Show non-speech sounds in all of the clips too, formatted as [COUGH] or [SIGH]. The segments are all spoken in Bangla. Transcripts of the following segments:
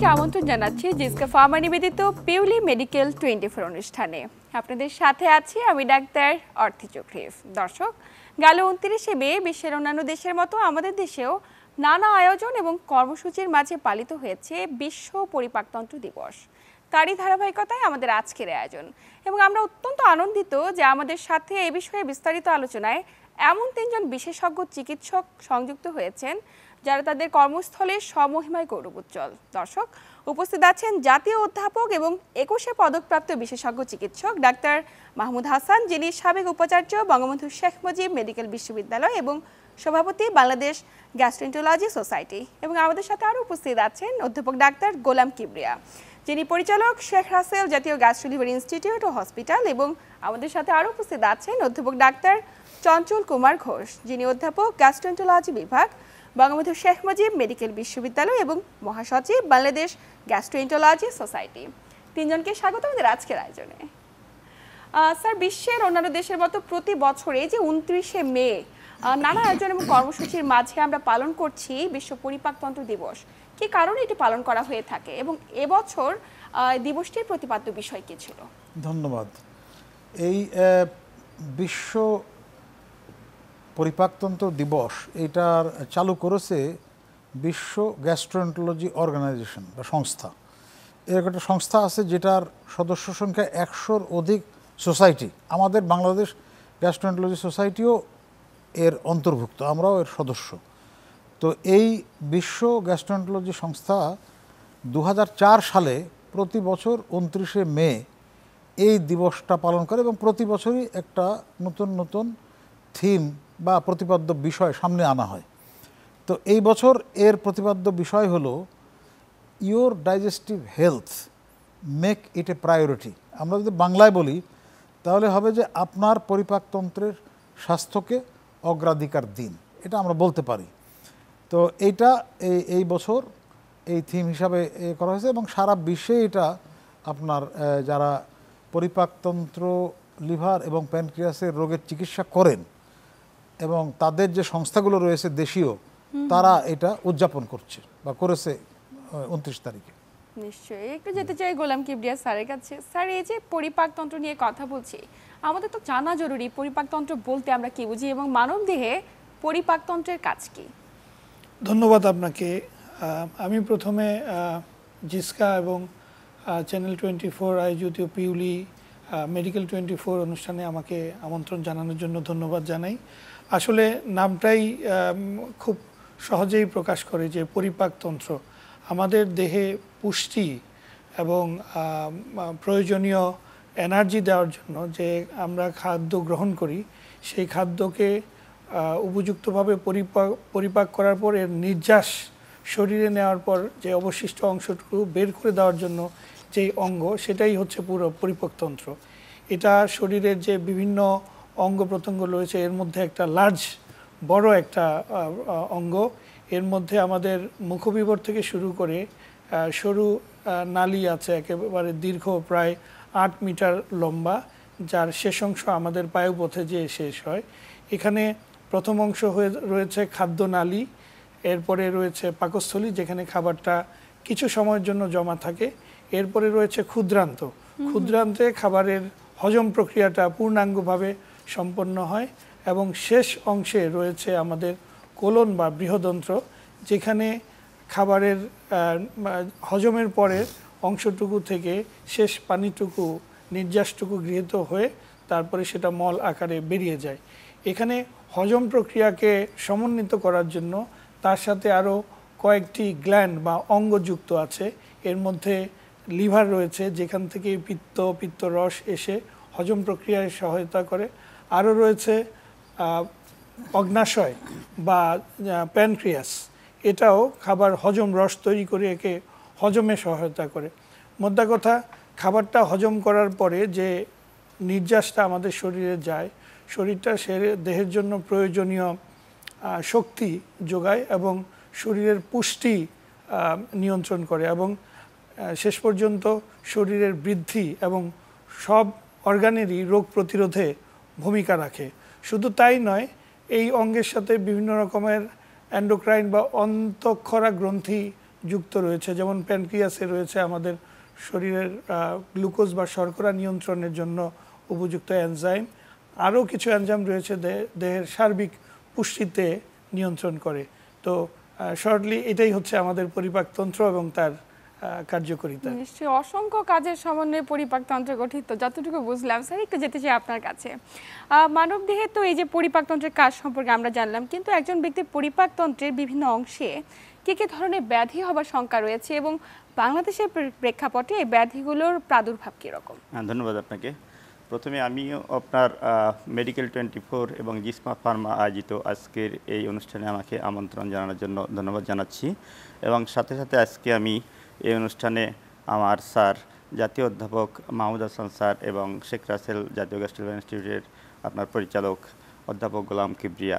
সবাইকে আমন্ত্রণ জানাচ্ছি জিসকা ফার্মা নিবেদিত পিউলি মেডিকেল টোয়েন্টি ফোর অনুষ্ঠানে আপনাদের সাথে আছি আমি ডাক্তার অর্থি চক্রিফ দর্শক গেল উনত্রিশে মে বিশ্বের অন্যান্য দেশের মতো আমাদের দেশেও নানা আয়োজন এবং কর্মসূচির মাঝে পালিত হয়েছে বিশ্ব পরিপাকতন্ত্র দিবস তারই ধারাবাহিকতায় আমাদের আজকের আয়োজন এবং আমরা অত্যন্ত আনন্দিত যে আমাদের সাথে এ বিষয়ে বিস্তারিত আলোচনায় এমন তিনজন বিশেষজ্ঞ চিকিৎসক সংযুক্ত হয়েছেন যারা তাদের কর্মস্থলে সমহিমায় গৌরব উজ্জ্বল দর্শক উপস্থিত আছেন জাতীয় অধ্যাপক এবং একুশে পদকপ্রাপ্ত বিশেষজ্ঞ চিকিৎসক ডাক্তার মাহমুদ হাসান যিনি সাবেক উপাচার্য বঙ্গবন্ধু শেখ মুজিব মেডিকেল বিশ্ববিদ্যালয় এবং সভাপতি বাংলাদেশ গ্যাস্ট্রেন্টোলজি সোসাইটি এবং আমাদের সাথে আরও উপস্থিত আছেন অধ্যাপক ডাক্তার গোলাম কিবরিয়া যিনি পরিচালক শেখ রাসেল জাতীয় গ্যাস ডেলিভারি ইনস্টিটিউট ও হসপিটাল এবং আমাদের সাথে আরও উপস্থিত আছেন অধ্যাপক ডাক্তার চঞ্চল কুমার ঘোষ যিনি অধ্যাপক গ্যাস্ট্রেন্টোলজি বিভাগ বঙ্গবন্ধু শেখ মুজিব মেডিকেল বিশ্ববিদ্যালয় এবং মহাসচিব বাংলাদেশ গ্যাস্ট্রোএন্টোলজি সোসাইটি তিনজনকে স্বাগত আমাদের আজকের আয়োজনে স্যার বিশ্বের অন্যান্য দেশের মতো প্রতি বছর এই যে উনত্রিশে মে নানা আয়োজন এবং কর্মসূচির মাঝে আমরা পালন করছি বিশ্ব পরিপাকতন্ত্র দিবস কি কারণে এটি পালন করা হয়ে থাকে এবং এবছর দিবসটির প্রতিপাদ্য বিষয় কী ছিল ধন্যবাদ এই বিশ্ব পরিপাকতন্ত্র দিবস এটার চালু করেছে বিশ্ব গ্যাস্ট্রোন্টোলজি অর্গানাইজেশন বা সংস্থা এরকম একটা সংস্থা আছে যেটার সদস্য সংখ্যা একশোর অধিক সোসাইটি আমাদের বাংলাদেশ গ্যাস্ট্রোন্টোলজি সোসাইটিও এর অন্তর্ভুক্ত আমরাও এর সদস্য তো এই বিশ্ব গ্যাস্ট্রোন্টোলজি সংস্থা দু সালে প্রতি বছর উনত্রিশে মে এই দিবসটা পালন করে এবং প্রতি বছরই একটা নতুন নতুন থিম বা প্রতিপাদ্য বিষয় সামনে আনা হয় তো এই বছর এর প্রতিপাদ্য বিষয় হল your digestive health make it a priority আমরা যদি বাংলায় বলি তাহলে হবে যে আপনার পরিপাকতন্ত্রের স্বাস্থ্যকে অগ্রাধিকার দিন এটা আমরা বলতে পারি তো এইটা এই এই বছর এই থিম হিসাবে করা হয়েছে এবং সারা বিশ্বে এটা আপনার যারা পরিপাকতন্ত্র লিভার এবং প্যানক্রিয়াসের রোগের চিকিৎসা করেন এবং তাদের যে সংস্থাগুলো রয়েছে দেশীয় তারা এটা উদযাপন করছে বা করেছে উনত্রিশ তারিখে নিশ্চয়ই একটু যেতে চাই গোলাম কিবরিয়া স্যারের কাছে স্যার এই যে পরিপাকতন্ত্র নিয়ে কথা বলছি আমাদের তো জানা জরুরি পরিপাকতন্ত্র বলতে আমরা কি বুঝি এবং মানব দেহে পরিপাকতন্ত্রের কাজ কি ধন্যবাদ আপনাকে আমি প্রথমে জিসকা এবং চ্যানেল টোয়েন্টি ফোর আয়োজিতীয় পিউলি মেডিকেল টোয়েন্টি ফোর অনুষ্ঠানে আমাকে আমন্ত্রণ জানানোর জন্য ধন্যবাদ জানাই আসলে নামটাই খুব সহজেই প্রকাশ করে যে পরিপাকতন্ত্র আমাদের দেহে পুষ্টি এবং প্রয়োজনীয় এনার্জি দেওয়ার জন্য যে আমরা খাদ্য গ্রহণ করি সেই খাদ্যকে উপযুক্তভাবে পরিপাক পরিপাক করার পর এর নির্যাস শরীরে নেওয়ার পর যে অবশিষ্ট অংশটুকু বের করে দেওয়ার জন্য যেই অঙ্গ সেটাই হচ্ছে পুরো পরিপাকতন্ত্র এটা শরীরের যে বিভিন্ন অঙ্গ প্রত্যঙ্গ রয়েছে এর মধ্যে একটা লার্জ বড় একটা অঙ্গ এর মধ্যে আমাদের মুখবিবর থেকে শুরু করে সরু নালী আছে একেবারে দীর্ঘ প্রায় আট মিটার লম্বা যার শেষ অংশ আমাদের পায়ুপথে যেয়ে শেষ হয় এখানে প্রথম অংশ হয়ে রয়েছে খাদ্য নালী এরপরে রয়েছে পাকস্থলী যেখানে খাবারটা কিছু সময়ের জন্য জমা থাকে এরপরে রয়েছে ক্ষুদ্রান্ত ক্ষুদ্রান্তে খাবারের হজম প্রক্রিয়াটা পূর্ণাঙ্গভাবে সম্পন্ন হয় এবং শেষ অংশে রয়েছে আমাদের কোলন বা বৃহদন্ত্র যেখানে খাবারের হজমের পরে অংশটুকু থেকে শেষ পানিটুকু নির্যাসটুকু গৃহীত হয়ে তারপরে সেটা মল আকারে বেরিয়ে যায় এখানে হজম প্রক্রিয়াকে সমন্বিত করার জন্য তার সাথে আরও কয়েকটি গ্ল্যান্ড বা অঙ্গ যুক্ত আছে এর মধ্যে লিভার রয়েছে যেখান থেকে পিত্ত পিত্তরস এসে হজম প্রক্রিয়ায় সহায়তা করে আরও রয়েছে অগ্নাশয় বা প্যানক্রিয়াস এটাও খাবার হজম রস তৈরি করে একে হজমে সহায়তা করে মোদ্দা কথা খাবারটা হজম করার পরে যে নির্যাসটা আমাদের শরীরে যায় শরীরটা সে দেহের জন্য প্রয়োজনীয় শক্তি যোগায় এবং শরীরের পুষ্টি নিয়ন্ত্রণ করে এবং শেষ পর্যন্ত শরীরের বৃদ্ধি এবং সব অর্গানেরই রোগ প্রতিরোধে ভূমিকা রাখে শুধু তাই নয় এই অঙ্গের সাথে বিভিন্ন রকমের অ্যান্ডোক্রাইন বা অন্তঃক্ষরা গ্রন্থি যুক্ত রয়েছে যেমন প্যানক্রিয়াসে রয়েছে আমাদের শরীরের গ্লুকোজ বা শর্করা নিয়ন্ত্রণের জন্য উপযুক্ত এনজাইম আরও কিছু এনজাইম রয়েছে দেহের সার্বিক পুষ্টিতে নিয়ন্ত্রণ করে তো শর্টলি এটাই হচ্ছে আমাদের পরিপাকতন্ত্র এবং তার কার্যকরিতা নিশ্চয়ই অসংখ্য কাজের সমন্বয়ে পরিপাকতন্ত্র গঠিত যতটুকু বুঝলাম স্যার একটু যেতে চাই আপনার কাছে মানব দেহে তো এই যে পরিপাকতন্ত্রের কাজ সম্পর্কে আমরা জানলাম কিন্তু একজন ব্যক্তির পরিপাকতন্ত্রের বিভিন্ন অংশে কী কী ধরনের ব্যাধি হবার শঙ্কা রয়েছে এবং বাংলাদেশের প্রেক্ষাপটে এই ব্যাধিগুলোর প্রাদুর্ভাব কীরকম হ্যাঁ, ধন্যবাদ আপনাকে প্রথমে আমিও আপনার মেডিকেল টোয়েন্টি ফোর এবং জিসমা ফার্মা আয়োজিত আজকের এই অনুষ্ঠানে আমাকে আমন্ত্রণ জানানোর জন্য ধন্যবাদ জানাচ্ছি এবং সাথে সাথে আজকে আমি এই অনুষ্ঠানে আমার স্যার জাতীয় অধ্যাপক মাহমুদ হাসান স্যার এবং শেখ রাসেল জাতীয় গ্যাস্ট্রোলজি ইনস্টিটিউটের আপনার পরিচালক অধ্যাপক গোলাম কিবরিয়া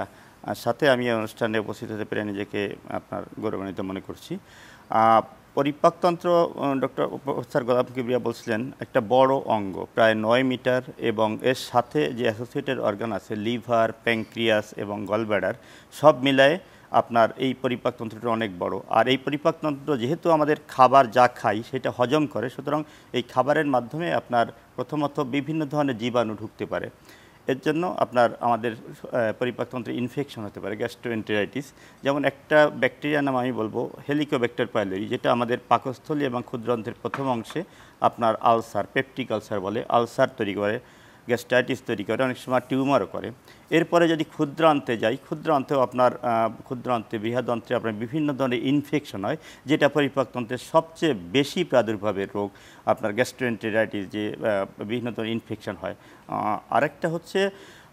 সাথে আমি এই অনুষ্ঠানে উপস্থিত হতে পেরে নিজেকে আপনার গৌরবান্বিত মনে করছি পরিপাকতন্ত্র ডক্টর স্যার গোলাম কিবরিয়া বলছিলেন একটা বড় অঙ্গ প্রায় নয় মিটার এবং এর সাথে যে অ্যাসোসিয়েটেড অর্গান আছে লিভার প্যাংক্রিয়াস এবং গলব্যাডার সব মিলায় আপনার এই পরিপাকতন্ত্রটি অনেক বড় আর এই পরিপাকতন্ত্র যেহেতু আমাদের খাবার যা খাই সেটা হজম করে সুতরাং এই খাবারের মাধ্যমে আপনার প্রথমত বিভিন্ন ধরনের জীবাণু ঢুকতে পারে এর জন্য আপনার আমাদের পরিপাকতন্ত্রে ইনফেকশন হতে পারে গ্যাস্ট্রোএন্টেরাইটিস যেমন একটা ব্যাকটেরিয়া নাম আমি বলবো হেলিকোব্যাক্টার পাইলোরি যেটা আমাদের পাকস্থলী এবং ক্ষুদ্রন্ত্রের প্রথম অংশে আপনার আলসার পেপটিক আলসার বলে আলসার তৈরি করে গ্যাস্টাইটিস তৈরি করে অনেক সময় টিউমারও করে এরপরে যদি ক্ষুদ্রান্তে যাই ক্ষুদ্রান্তেও আপনার ক্ষুদ্রান্তে বৃহদন্ত্রে আপনার বিভিন্ন ধরনের ইনফেকশন হয় যেটা পরিপাকতন্ত্রের সবচেয়ে বেশি প্রাদুর্ভাবের রোগ আপনার গ্যাস্ট্রেন্টেরাইটিস যে বিভিন্ন ধরনের ইনফেকশন হয় আরেকটা হচ্ছে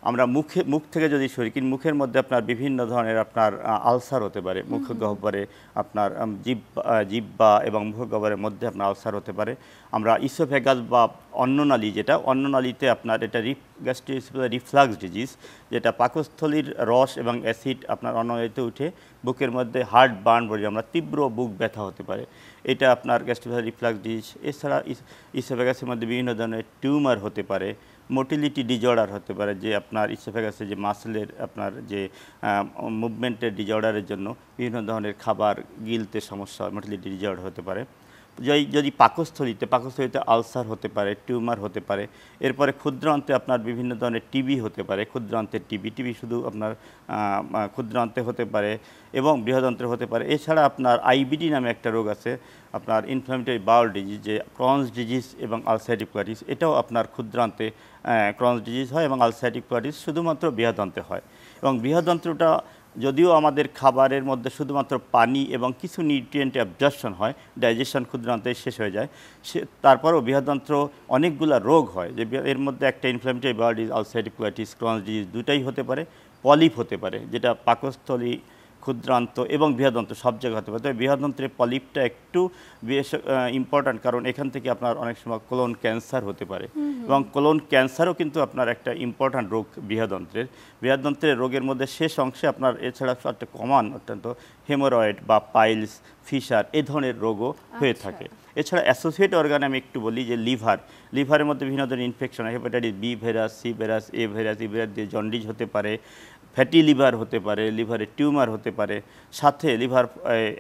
আমরা মুখে মুখ থেকে যদি সরি কিন্তু মুখের মধ্যে আপনার বিভিন্ন ধরনের আপনার আলসার হতে পারে মুখ গহ্বরে আপনার জিব জিব্বা এবং মুখ গহ্বরের মধ্যে আপনার আলসার হতে পারে আমরা ইসোফেগাস বা অন্ননালী যেটা অন্ননালীতে আপনার এটা রিফ গ্যাস্ট্রিক রিফ্লাক্স ডিজিজ যেটা পাকস্থলীর রস এবং অ্যাসিড আপনার অন্ননালীতে উঠে বুকের মধ্যে হার্ট বার্ন বলি আমরা তীব্র বুক ব্যথা হতে পারে এটা আপনার গ্যাস্ট্রিক রিফ্লাক্স ডিজিজ এছাড়া ইসোফেগাসের মধ্যে বিভিন্ন ধরনের টিউমার হতে পারে মোটিলিটি ডিজর্ডার হতে পারে যে আপনার ইসেফেগাসে যে মাসলের আপনার যে মুভমেন্টের ডিজর্ডারের জন্য বিভিন্ন ধরনের খাবার গিলতে সমস্যা মোটিলিটি ডিজর্ডার হতে পারে যদি পাকস্থলীতে পাকস্থলীতে আলসার হতে পারে টিউমার হতে পারে এরপরে ক্ষুদ্রান্তে আপনার বিভিন্ন ধরনের টিবি হতে পারে ক্ষুদ্রান্তে টিবি টিবি শুধু আপনার ক্ষুদ্রান্তে হতে পারে এবং বৃহদন্ত্রে হতে পারে এছাড়া আপনার আইবিডি নামে একটা রোগ আছে আপনার ইনফ্লামেটরি বাউল ডিজিজ যে ক্রনস ডিজিজ এবং আলসাইটিক কোয়ারিস এটাও আপনার ক্ষুদ্রান্তে ক্রনস ডিজিজ হয় এবং আলসাইটিক কোয়ারিস শুধুমাত্র বৃহদন্ত্রে হয় এবং বৃহদন্ত্রটা যদিও আমাদের খাবারের মধ্যে শুধুমাত্র পানি এবং কিছু নিউট্রিয়েন্ট অ্যাবজর্পশন হয় ডাইজেশন ক্ষুদ্রান্তে শেষ হয়ে যায় সে তারপরও বৃহদন্ত্র অনেকগুলো রোগ হয় যে এর মধ্যে একটা inflammatory bowel disease ulcerative colitis Crohn's disease দুটাই হতে পারে পলিপ হতে পারে যেটা পাকস্থলী ক্ষুদ্রান্ত এবং বৃহদন্ত সব জায়গায় হতে পারে তবে বৃহদন্ত্রের পলিপটা একটু বেশ ইম্পর্ট্যান্ট কারণ এখান থেকে আপনার অনেক সময় কোলন ক্যান্সার হতে পারে এবং কোলন ক্যান্সারও কিন্তু আপনার একটা ইম্পর্ট্যান্ট রোগ বৃহদন্ত্রের বৃহদন্ত্রের রোগের মধ্যে শেষ অংশে আপনার এছাড়া একটা কমন অত্যন্ত হেমোরয়েড বা পাইলস ফিসার এ ধরনের রোগও হয়ে আচ্ছা। থাকে এছাড়া অ্যাসোসিয়েট অর্গান আমি একটু বলি যে লিভার লিভারের মধ্যে বিভিন্ন ধরনের infection hepatitis B virus C virus A virus E virus দিয়ে জন্ডিজ হতে পারে ফ্যাটি লিভার হতে পারে লিভারে টিউমার হতে পারে সাথে লিভার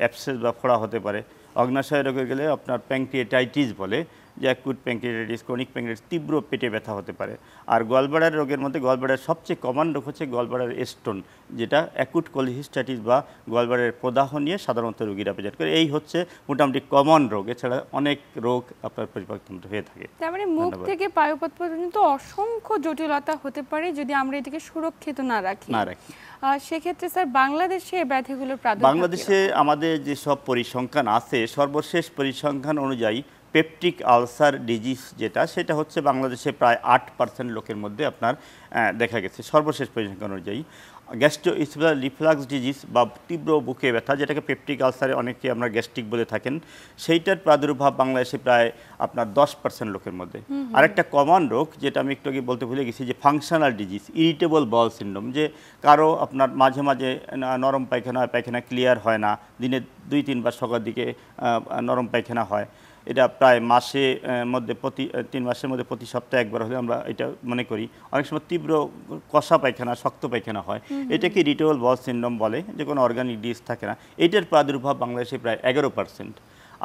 অ্যাপসেস বা ফোড়া হতে পারে অগ্নাশয় রোগে গেলে আপনার প্যাংক্রিয়েটাইটিস বলে যে অ্যাকুট প্যাঙ্কিটাইটিস ক্রনিক প্যাঙ্কিটাইটিস তীব্র পেটে ব্যথা হতে পারে আর গলবাড়ার রোগের মধ্যে গলবাড়ার সবচেয়ে কমন রোগ হচ্ছে গলবাড়ার স্টোন যেটা অ্যাকুট কলহিস্টাইটিস বা গলবাড়ের প্রদাহ নিয়ে সাধারণত রোগীরা প্রেজেন্ট করে এই হচ্ছে মোটামুটি কমন রোগ এছাড়া অনেক রোগ আপনার পরিপাকতন্ত্র হয়ে থাকে তার মানে মুখ থেকে পায়ুপথ পর্যন্ত অসংখ্য জটিলতা হতে পারে যদি আমরা এটিকে সুরক্ষিত না রাখি না রাখি সেক্ষেত্রে স্যার বাংলাদেশে ব্যাধিগুলোর প্রাদুর্ভাব বাংলাদেশে আমাদের যে সব পরিসংখ্যান আছে সর্বশেষ পরিসংখ্যান অনুযায়ী পেপটিক আলসার ডিজিজ যেটা সেটা হচ্ছে বাংলাদেশে প্রায় আট পার্সেন্ট লোকের মধ্যে আপনার দেখা গেছে সর্বশেষ পরিসংখ্যান অনুযায়ী গ্যাস্ট্রো ইসুলার রিফ্লাক্স ডিজিজ বা তীব্র বুকে ব্যথা যেটাকে পেপটিক আলসারে অনেকে আমরা গ্যাস্ট্রিক বলে থাকেন সেইটার প্রাদুর্ভাব বাংলাদেশে প্রায় আপনার দশ পার্সেন্ট লোকের মধ্যে আর একটা কমন রোগ যেটা আমি একটু আগে বলতে ভুলে গেছি যে functional disease irritable bowel syndrome যে কারো আপনার মাঝে মাঝে নরম পায়খানা পায়খানা ক্লিয়ার হয় না দিনে দুই তিনবার সকাল দিকে নরম পায়খানা হয় এটা প্রায় মাসে মধ্যে প্রতি তিন মাসের মধ্যে প্রতি সপ্তাহে একবার হলে আমরা এটা মনে করি অনেক সময় তীব্র কষা পায়খানা শক্ত পায়খানা হয় এটাকে রিটোল বল সিন্ড্রোম বলে যে কোনো অর্গানিক ডিজিজ থাকে না এটার প্রাদুর্ভাব বাংলাদেশে প্রায় এগারো পার্সেন্ট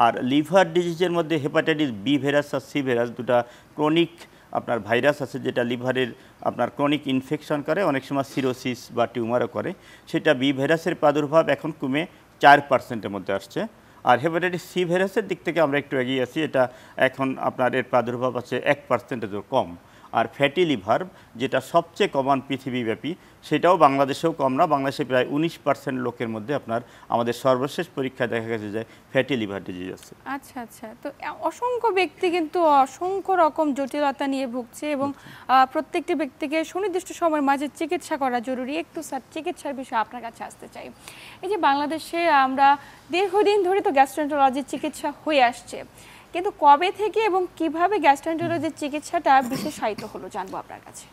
আর লিভার ডিজিজের মধ্যে হেপাটাইটিস বি ভাইরাস আর সি ভেরাস দুটা ক্রনিক আপনার ভাইরাস আছে যেটা লিভারের আপনার ক্রনিক ইনফেকশন করে অনেক সময় সিরোসিস বা টিউমারও করে সেটা বি ভাইরাসের প্রাদুর্ভাব এখন কমে চার পার্সেন্টের মধ্যে আসছে আর হেপাটাইটিস সি ভাইরাসের দিক থেকে আমরা একটু এগিয়ে আছি এটা এখন আপনার এর প্রাদুর্ভাব আছে এক পার্সেন্টেজও কম আর ফ্যাটি লিভার যেটা সবচেয়ে কমন পৃথিবীব্যাপী সেটাও বাংলাদেশেও কম না বাংলাদেশে প্রায় উনিশ পার্সেন্ট লোকের মধ্যে আপনার আমাদের সর্বশেষ পরীক্ষায় দেখা গেছে যে ফ্যাটি লিভার ডিজিজ আছে আচ্ছা আচ্ছা তো অসংখ্য ব্যক্তি কিন্তু অসংখ্য রকম জটিলতা নিয়ে ভুগছে এবং আচ্ছা। প্রত্যেকটি ব্যক্তিকে সুনির্দিষ্ট সময়ের মাঝে চিকিৎসা করা জরুরি একটু স্যার চিকিৎসার বিষয়ে আপনার কাছে আসতে চাই এই যে বাংলাদেশে আমরা দীর্ঘদিন ধরে তো গ্যাস্ট্রেন্টোলজির চিকিৎসা হয়ে আসছে কিন্তু কবে থেকে এবং কিভাবে গ্যাস্ট্রোএন্টারোলজির চিকিৎসাটা বিশেষায়িত হলো জানবো আপনার কাছে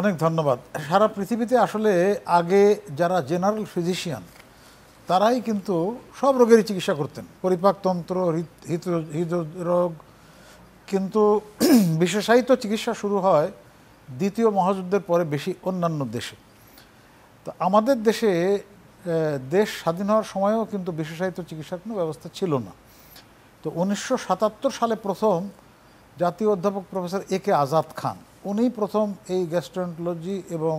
অনেক ধন্যবাদ সারা পৃথিবীতে আসলে আগে যারা জেনারেল ফিজিশিয়ান তারাই কিন্তু সব রোগেরই চিকিৎসা করতেন পরিপাকতন্ত্র হৃদরোগ কিন্তু [CLEARS THROAT] বিশেষায়িত চিকিৎসা শুরু হয় দ্বিতীয় মহাযুদ্ধের পরে বেশি অন্যান্য দেশে তো আমাদের দেশে দেশ স্বাধীন হওয়ার সময়ও কিন্তু বিশেষায়িত চিকিৎসার কোনো ব্যবস্থা ছিল না তো উনিশশো সালে প্রথম জাতীয় অধ্যাপক প্রফেসর এ কে আজাদ খান উনি প্রথম এই গ্যাস্ট্রোন্টোলজি এবং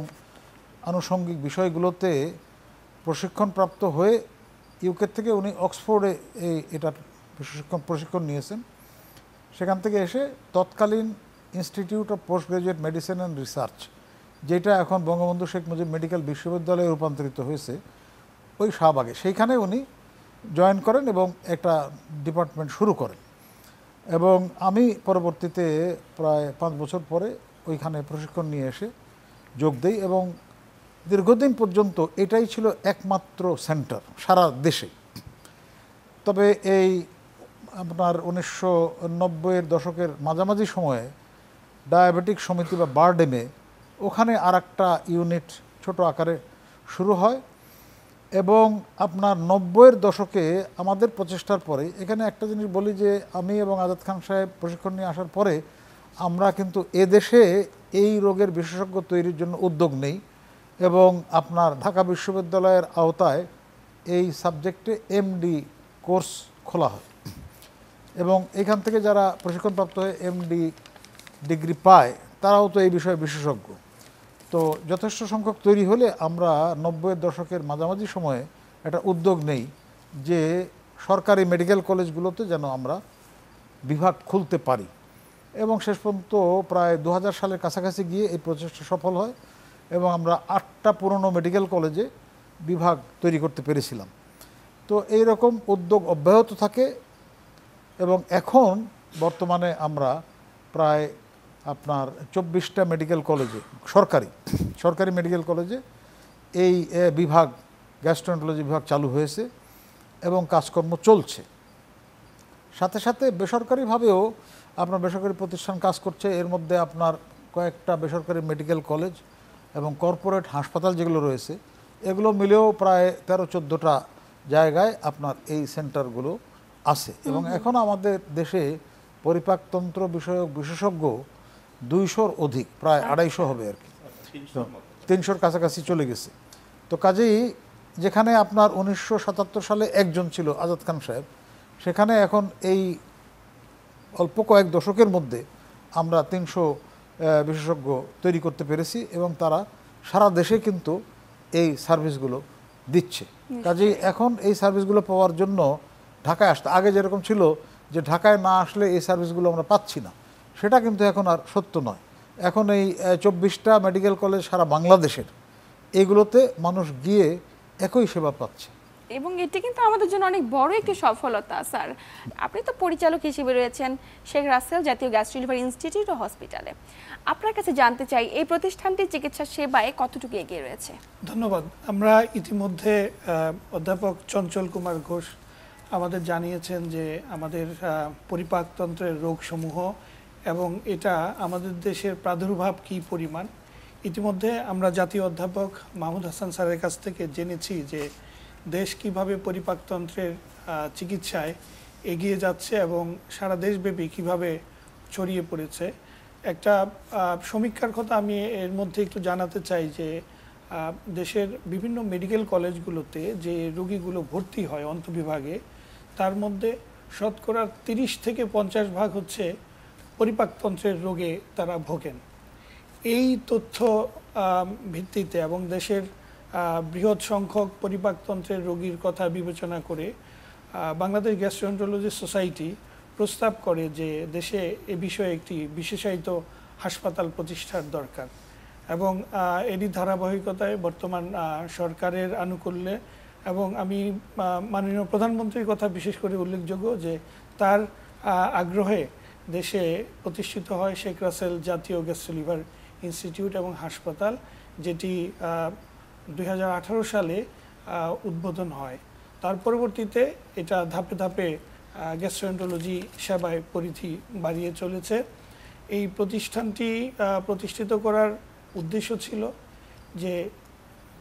আনুষঙ্গিক বিষয়গুলোতে প্রশিক্ষণপ্রাপ্ত হয়ে ইউকে থেকে উনি অক্সফোর্ডে এই এটা প্রশিক্ষণ প্রশিক্ষণ নিয়েছেন সেখান থেকে এসে তৎকালীন institute of post graduate medicine and research যেটা এখন বঙ্গবন্ধু শেখ মুজিব মেডিকেল বিশ্ববিদ্যালয়ে রূপান্তরিত হয়েছে ওই শাহবাগে সেইখানে উনি জয়েন করেন এবং একটা ডিপার্টমেন্ট শুরু করেন এবং আমি পরবর্তীতে প্রায় পাঁচ বছর পরে ওইখানে প্রশিক্ষণ নিয়ে এসে যোগ দিই এবং দীর্ঘদিন পর্যন্ত এটাই ছিল একমাত্র সেন্টার সারা দেশে তবে এই আপনার উনিশশো নব্বইয়ের দশকের মাঝামাঝি সময়ে ডায়াবেটিক সমিতি বা বারডেমে ওখানে আর ইউনিট ছোট আকারে শুরু হয় এবং আপনার নব্বইয়ের দশকে আমাদের প্রচেষ্টার পরে এখানে একটা জিনিস বলি যে আমি এবং আজাদ খান সাহেব প্রশিক্ষণ নিয়ে আসার পরে আমরা কিন্তু এদেশে এই রোগের বিশেষজ্ঞ তৈরির জন্য উদ্যোগ নেই এবং আপনার ঢাকা বিশ্ববিদ্যালয়ের আওতায় এই সাবজেক্টে এমডি কোর্স খোলা হয় এবং এখান থেকে যারা প্রশিক্ষণপ্রাপ্ত হয়ে এমডি ডিগ্রি পায় তারাও তো এই বিষয়ে বিশেষজ্ঞ তো যথেষ্ট সংখ্যক তৈরি হলে আমরা নব্বইয়ের দশকের মাঝামাঝি সময়ে একটা উদ্যোগ নেই যে সরকারি মেডিকেল কলেজগুলোতে যেন আমরা বিভাগ খুলতে পারি এবং শেষ পর্যন্ত প্রায় দু সালের কাছাকাছি গিয়ে এই প্রচেষ্টা সফল হয় এবং আমরা আটটা পুরনো মেডিকেল কলেজে বিভাগ তৈরি করতে পেরেছিলাম তো এই রকম উদ্যোগ অব্যাহত থাকে এবং এখন বর্তমানে আমরা প্রায় আপনার চব্বিশটা মেডিকেল কলেজে সরকারি সরকারি মেডিকেল কলেজে এই বিভাগ গ্যাস্ট্রোন্টোলজি বিভাগ চালু হয়েছে এবং কাজকর্ম চলছে সাথে সাথে বেসরকারিভাবেও আপনার বেসরকারি প্রতিষ্ঠান কাজ করছে এর মধ্যে আপনার কয়েকটা বেসরকারি মেডিকেল কলেজ এবং কর্পোরেট হাসপাতাল যেগুলো রয়েছে এগুলো মিলেও প্রায় তেরো চোদ্দোটা জায়গায় আপনার এই সেন্টারগুলো আছে এবং এখন আমাদের দেশে পরিপাকতন্ত্র বিষয়ক বিশেষজ্ঞ দুইশোর অধিক প্রায় আচ্ছা। আড়াইশো হবে আর কি তো তিনশোর কাছাকাছি চলে গেছে তো কাজেই যেখানে আপনার উনিশশো সালে একজন ছিল আজাদ খান সাহেব সেখানে এখন এই অল্প কয়েক দশকের মধ্যে আমরা তিনশো বিশেষজ্ঞ তৈরি করতে পেরেছি এবং তারা সারা দেশে কিন্তু এই সার্ভিসগুলো দিচ্ছে কাজেই এখন এই সার্ভিসগুলো পাওয়ার জন্য ঢাকায় আসতে আগে যেরকম ছিল যে ঢাকায় না আসলে এই সার্ভিসগুলো আমরা পাচ্ছি না সেটা কিন্তু এখন আর সত্য নয় এখন এই চব্বিশটা মেডিকেল কলেজ সারা বাংলাদেশের এগুলোতে মানুষ গিয়ে একই সেবা পাচ্ছে এবং এটি কিন্তু আমাদের জন্য অনেক বড় একটি সফলতা স্যার আপনি তো পরিচালক হিসেবে রয়েছেন শেখ রাসেল জাতীয় গ্যাস লিভার ইনস্টিটিউট ও হসপিটালে আপনার কাছে জানতে চাই এই প্রতিষ্ঠানটি চিকিৎসা সেবায় কতটুকু এগিয়ে রয়েছে ধন্যবাদ আমরা ইতিমধ্যে অধ্যাপক চঞ্চল কুমার ঘোষ আমাদের জানিয়েছেন যে আমাদের পরিপাকতন্ত্রের রোগসমূহ সমূহ এবং এটা আমাদের দেশের প্রাদুর্ভাব কি পরিমাণ ইতিমধ্যে আমরা জাতীয় অধ্যাপক মাহমুদ হাসান স্যারের কাছ থেকে জেনেছি যে দেশ কিভাবে পরিপাকতন্ত্রের চিকিৎসায় এগিয়ে যাচ্ছে এবং সারা দেশব্যাপী কিভাবে ছড়িয়ে পড়েছে একটা সমীক্ষার কথা আমি এর মধ্যে একটু জানাতে চাই যে দেশের বিভিন্ন মেডিকেল কলেজগুলোতে যে রোগীগুলো ভর্তি হয় অন্তবিভাগে তার মধ্যে শতকরা তিরিশ থেকে পঞ্চাশ ভাগ হচ্ছে পরিপাকতন্ত্রের রোগে তারা ভোগেন এই তথ্য ভিত্তিতে এবং দেশের বৃহৎ সংখ্যক পরিপাকতন্ত্রের রোগীর কথা বিবেচনা করে বাংলাদেশ গ্যাস্ট্রোন্ট্রোলজি সোসাইটি প্রস্তাব করে যে দেশে এ বিষয়ে একটি বিশেষায়িত হাসপাতাল প্রতিষ্ঠার দরকার এবং এরই ধারাবাহিকতায় বর্তমান সরকারের আনুকূল্যে এবং আমি মাননীয় প্রধানমন্ত্রীর কথা বিশেষ করে উল্লেখযোগ্য যে তার আগ্রহে দেশে প্রতিষ্ঠিত হয় শেখ রাসেল জাতীয় গ্যাস্ট্রো লিভার ইনস্টিটিউট এবং হাসপাতাল যেটি দুই সালে উদ্বোধন হয় তার পরবর্তীতে এটা ধাপে ধাপে গ্যাস্ট্রোএন্টোলজি সেবায় পরিধি বাড়িয়ে চলেছে এই প্রতিষ্ঠানটি প্রতিষ্ঠিত করার উদ্দেশ্য ছিল যে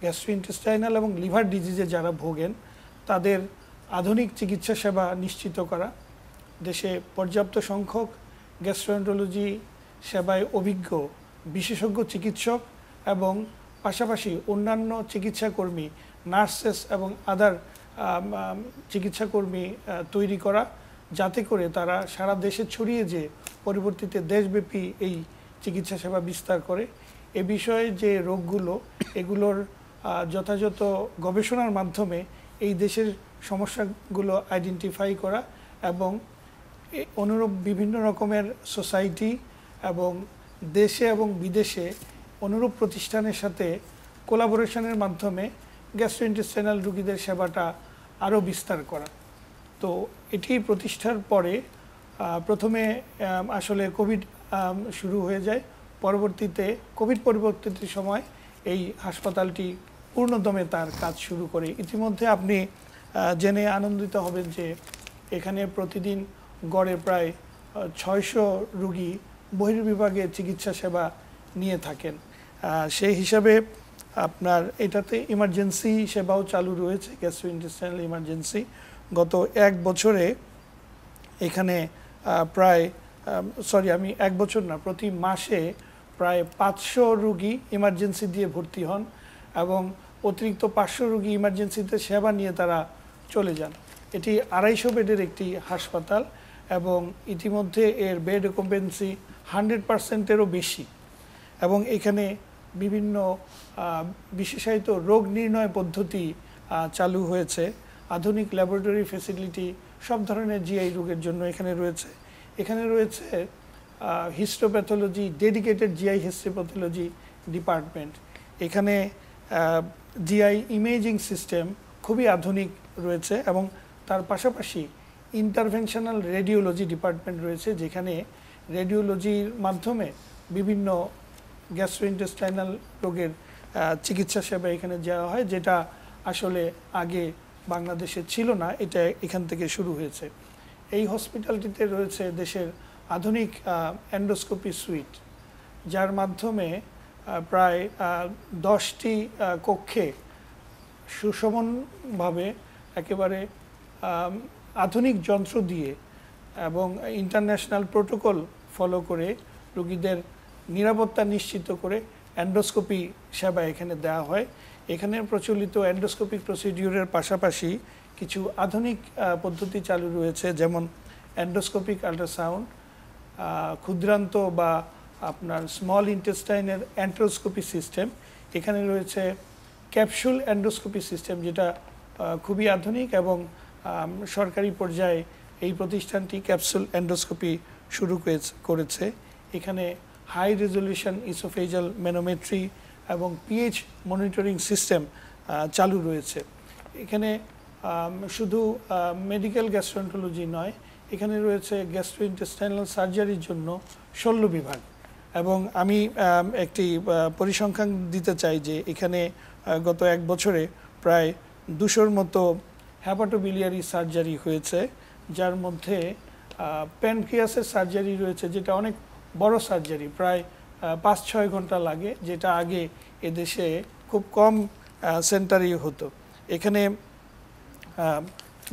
গ্যাস্ট্রোইন্টেস্টাইনাল এবং লিভার ডিজিজে যারা ভোগেন তাদের আধুনিক চিকিৎসা সেবা নিশ্চিত করা দেশে পর্যাপ্ত সংখ্যক গ্যাস্ট্রোএন্টোলজি সেবায় অভিজ্ঞ বিশেষজ্ঞ চিকিৎসক এবং পাশাপাশি অন্যান্য চিকিৎসাকর্মী নার্সেস এবং আদার চিকিৎসাকর্মী তৈরি করা যাতে করে তারা সারা দেশে ছড়িয়ে যে পরিবর্তিতে দেশব্যাপী এই চিকিৎসা সেবা বিস্তার করে এ বিষয়ে যে রোগগুলো এগুলোর যথাযথ গবেষণার মাধ্যমে এই দেশের সমস্যাগুলো আইডেন্টিফাই করা এবং অনুরূপ বিভিন্ন রকমের সোসাইটি এবং দেশে এবং বিদেশে অনুরূপ প্রতিষ্ঠানের সাথে কোলাবোরেশনের মাধ্যমে ইন্টেস্টাইনাল রুগীদের সেবাটা আরও বিস্তার করা তো এটি প্রতিষ্ঠার পরে প্রথমে আসলে কোভিড শুরু হয়ে যায় পরবর্তীতে কোভিড পরিবর্তিত সময় এই হাসপাতালটি পূর্ণদমে তার কাজ শুরু করে ইতিমধ্যে আপনি জেনে আনন্দিত হবেন যে এখানে প্রতিদিন গড়ে প্রায় ছয়শো রুগী বহির্বিভাগে চিকিৎসা সেবা নিয়ে থাকেন সেই হিসাবে আপনার এটাতে ইমার্জেন্সি সেবাও চালু রয়েছে গ্যাস্ট্রো ইন্টেস্টাইনাল ইমার্জেন্সি গত এক বছরে এখানে প্রায় সরি আমি এক বছর না প্রতি মাসে প্রায় পাঁচশো রুগী ইমার্জেন্সি দিয়ে ভর্তি হন এবং অতিরিক্ত পাঁচশো রুগী ইমার্জেন্সিতে সেবা নিয়ে তারা চলে যান এটি আড়াইশো বেডের একটি হাসপাতাল এবং ইতিমধ্যে এর বেড অকুপেন্সি হান্ড্রেড পার্সেন্টেরও বেশি এবং এখানে বিভিন্ন বিশেষায়িত রোগ নির্ণয় পদ্ধতি চালু হয়েছে আধুনিক ল্যাবরেটরি ফেসিলিটি সব ধরনের জিআই রোগের জন্য এখানে রয়েছে এখানে রয়েছে histopathology dedicated GI histopathology department এখানে জিআই ইমেজিং সিস্টেম খুবই আধুনিক রয়েছে এবং তার পাশাপাশি ইন্টারভেনশনাল রেডিওলজি ডিপার্টমেন্ট রয়েছে যেখানে রেডিওলজির মাধ্যমে বিভিন্ন গ্যাস্ট্রোইন্টেস্টাইনাল রোগের চিকিৎসা সেবা এখানে দেওয়া হয় যেটা আসলে আগে বাংলাদেশে ছিল না এটা এখান থেকে শুরু হয়েছে এই হসপিটালটিতে রয়েছে দেশের আধুনিক অ্যান্ডোস্কোপি সুইট যার মাধ্যমে প্রায় দশটি কক্ষে সুসমনভাবে একেবারে আধুনিক যন্ত্র দিয়ে এবং ইন্টারন্যাশনাল প্রোটোকল ফলো করে রোগীদের নিরাপত্তা নিশ্চিত করে অ্যান্ডোস্কোপি সেবা এখানে দেওয়া হয় এখানে প্রচলিত অ্যান্ডোস্কোপিক প্রসিডিউরের পাশাপাশি কিছু আধুনিক পদ্ধতি চালু রয়েছে যেমন অ্যান্ডোস্কোপিক আল্ট্রাসাউন্ড ক্ষুদ্রান্ত বা আপনার স্মল ইন্টেস্টাইনের অ্যান্ট্রোস্কোপি সিস্টেম এখানে রয়েছে ক্যাপসুল অ্যান্ডোস্কোপি সিস্টেম যেটা খুবই আধুনিক এবং সরকারি পর্যায়ে এই প্রতিষ্ঠানটি ক্যাপসুল অ্যান্ডোস্কোপি শুরু করেছে এখানে হাই রেজলিউশন ইসোফেজাল ম্যানোমেট্রি এবং পিএইচ মনিটরিং সিস্টেম চালু রয়েছে এখানে শুধু মেডিকেল গ্যাস্ট্রোন্টোলজি নয় এখানে রয়েছে ইন্টেস্টাইনাল সার্জারির জন্য শল্য বিভাগ এবং আমি একটি পরিসংখ্যান দিতে চাই যে এখানে গত এক বছরে প্রায় দুশোর মতো হ্যাপাটোবিলিয়ারি সার্জারি হয়েছে যার মধ্যে প্যানক্রিয়াসের সার্জারি রয়েছে যেটা অনেক বড় সার্জারি প্রায় পাঁচ ছয় ঘন্টা লাগে যেটা আগে এদেশে খুব কম সেন্টারেই হতো এখানে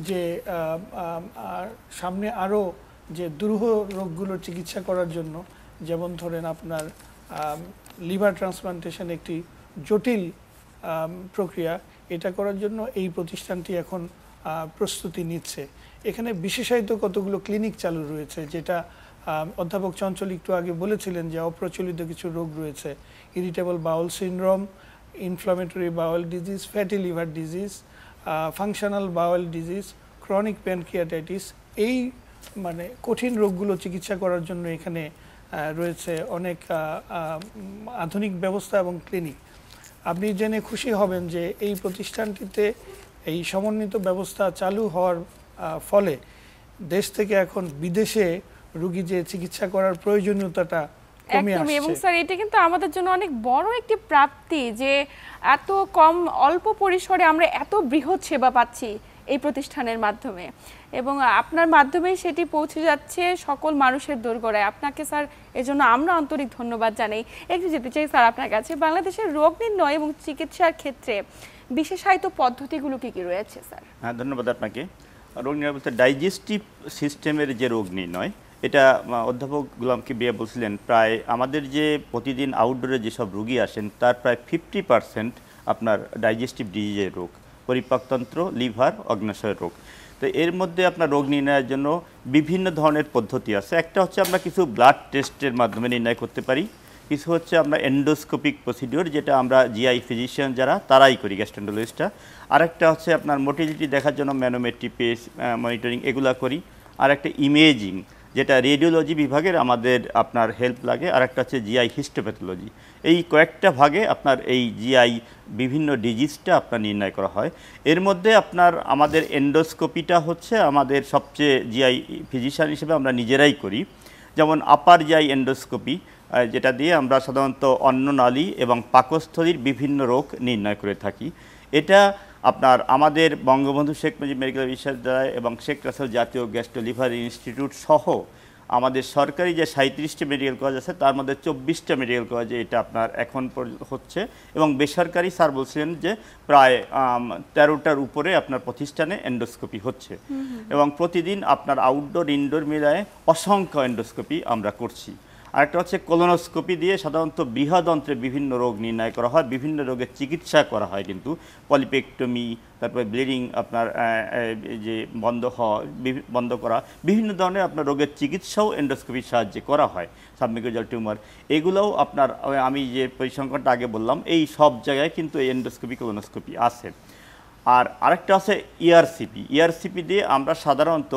যে সামনে আরও যে দুরূহ রোগগুলোর চিকিৎসা করার জন্য যেমন ধরেন আপনার লিভার ট্রান্সপ্লান্টেশন একটি জটিল প্রক্রিয়া এটা করার জন্য এই প্রতিষ্ঠানটি এখন প্রস্তুতি নিচ্ছে এখানে বিশেষায়িত কতগুলো ক্লিনিক চালু রয়েছে যেটা অধ্যাপক চঞ্চল একটু আগে বলেছিলেন যে অপ্রচলিত কিছু রোগ রয়েছে irritable bowel syndrome inflammatory bowel disease fatty liver disease functional bowel disease chronic pancreatitis এই মানে কঠিন রোগগুলো চিকিৎসা করার জন্য এখানে রয়েছে অনেক আধুনিক ব্যবস্থা এবং ক্লিনিক আপনি জেনে খুশি হবেন যে এই প্রতিষ্ঠানটিতে এই সমন্বিত ব্যবস্থা চালু হওয়ার ফলে দেশ থেকে এখন বিদেশে রুগী যে চিকিৎসা করার প্রয়োজনীয়তাটা এবং স্যার এটা কিন্তু আমাদের জন্য অনেক বড় একটি প্রাপ্তি যে এত কম অল্প পরিসরে আমরা এত বৃহৎ সেবা পাচ্ছি এই প্রতিষ্ঠানের মাধ্যমে এবং আপনার মাধ্যমে সেটি পৌঁছে যাচ্ছে সকল মানুষের দোরগোড়ায় আপনাকে স্যার এজন্য আমরা আন্তরিক ধন্যবাদ জানাই একটু যেতে চাই স্যার আপনার কাছে বাংলাদেশের রোগ নির্ণয় এবং চিকিৎসার ক্ষেত্রে বিশেষায়িত পদ্ধতিগুলো কি কি রয়েছে স্যার হ্যাঁ ধন্যবাদ আপনাকে রোগ নির্ণয় বলতে ডাইজেস্টিভ সিস্টেমের যে রোগ নির্ণয় এটা অধ্যাপক গুলাম বিয়ে বলছিলেন প্রায় আমাদের যে প্রতিদিন আউটডোরে যেসব রুগী আসেন তার প্রায় ফিফটি পারসেন্ট আপনার ডাইজেস্টিভ ডিজিজের রোগ পরিপাকতন্ত্র লিভার অগ্নাশয় রোগ তো এর মধ্যে আপনার রোগ নির্ণয়ের জন্য বিভিন্ন ধরনের পদ্ধতি আছে একটা হচ্ছে আমরা কিছু ব্লাড টেস্টের মাধ্যমে নির্ণয় করতে পারি কিছু হচ্ছে আমরা এন্ডোস্কোপিক প্রসিডিওর যেটা আমরা জিআই ফিজিশিয়ান যারা তারাই করি গ্যাস্ট্রেন্ডোলজিস্টটা আরেকটা হচ্ছে আপনার মোটিলিটি দেখার জন্য ম্যানোমেট্রি পেস মনিটরিং এগুলা করি আর একটা ইমেজিং যেটা রেডিওলজি বিভাগের আমাদের আপনার হেল্প লাগে আর একটা হচ্ছে জিআই হিস্টোপ্যাথোলজি এই কয়েকটা ভাগে আপনার এই জিআই বিভিন্ন ডিজিজটা আপনার নির্ণয় করা হয় এর মধ্যে আপনার আমাদের এন্ডোস্কোপিটা হচ্ছে আমাদের সবচেয়ে জিআই ফিজিশিয়ান হিসেবে আমরা নিজেরাই করি যেমন আপার জিআই এন্ডোস্কোপি যেটা দিয়ে আমরা সাধারণত অন্ননালী এবং পাকস্থলীর বিভিন্ন রোগ নির্ণয় করে থাকি এটা আপনার আমাদের বঙ্গবন্ধু শেখ মুজিব মেডিকেল বিশ্ববিদ্যালয় এবং শেখ রাসেল জাতীয় গ্যাস্ট্রো লিভার ইনস্টিটিউট সহ আমাদের সরকারি যে সাঁত্রিশটি মেডিকেল কলেজ আছে তার মধ্যে চব্বিশটা মেডিকেল কলেজে এটা আপনার এখন হচ্ছে এবং বেসরকারি স্যার বলছিলেন যে প্রায় তেরোটার উপরে আপনার প্রতিষ্ঠানে এন্ডোস্কোপি হচ্ছে এবং প্রতিদিন আপনার আউটডোর ইনডোর মেলায় অসংখ্য এন্ডোস্কোপি আমরা করছি আরেকটা হচ্ছে কোলোনোস্কোপি দিয়ে সাধারণত বৃহদন্ত্রে বিভিন্ন রোগ নির্ণয় করা হয় বিভিন্ন রোগের চিকিৎসা করা হয় কিন্তু পলিপেক্টমি তারপরে ব্লিডিং আপনার যে বন্ধ হওয়া বন্ধ করা বিভিন্ন ধরনের আপনার রোগের চিকিৎসাও এন্ডোস্কোপির সাহায্যে করা হয় সাবমিকোজাল টিউমার এগুলোও আপনার আমি যে পরিসংখ্যানটা আগে বললাম এই সব জায়গায় কিন্তু এই এন্ডোস্কোপি কোলোনোস্কোপি আছে আর আরেকটা আছে ইআরসিপি e ইআরসিপি e দিয়ে আমরা সাধারণত